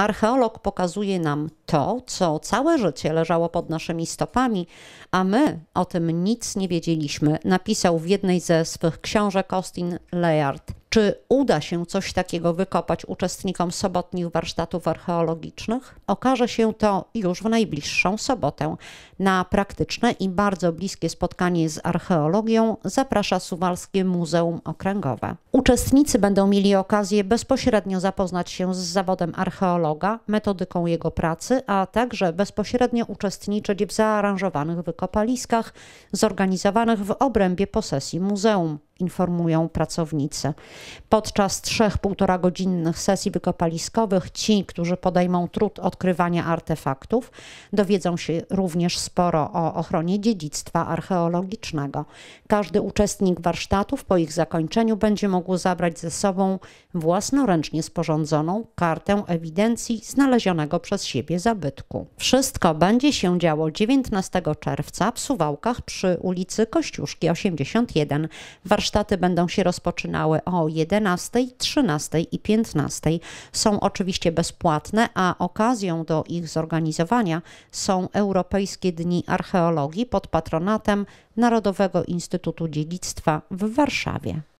Archeolog pokazuje nam to, co całe życie leżało pod naszymi stopami, a my o tym nic nie wiedzieliśmy, napisał w jednej ze swych książek Austin Layard. Czy uda się coś takiego wykopać uczestnikom sobotnich warsztatów archeologicznych? Okaże się to już w najbliższą sobotę. Na praktyczne i bardzo bliskie spotkanie z archeologią zaprasza Suwalskie Muzeum Okręgowe. Uczestnicy będą mieli okazję bezpośrednio zapoznać się z zawodem archeologa, metodyką jego pracy, a także bezpośrednio uczestniczyć w zaaranżowanych wykopaliskach zorganizowanych w obrębie posesji muzeum informują pracownicy. Podczas trzech półtora godzinnych sesji wykopaliskowych ci, którzy podejmą trud odkrywania artefaktów, dowiedzą się również sporo o ochronie dziedzictwa archeologicznego. Każdy uczestnik warsztatów po ich zakończeniu będzie mógł zabrać ze sobą własnoręcznie sporządzoną kartę ewidencji znalezionego przez siebie zabytku. Wszystko będzie się działo 19 czerwca w Suwałkach przy ulicy Kościuszki 81. Warsztatów warsztaty będą się rozpoczynały o 11, 13 i 15. Są oczywiście bezpłatne, a okazją do ich zorganizowania są Europejskie Dni Archeologii pod patronatem Narodowego Instytutu Dziedzictwa w Warszawie.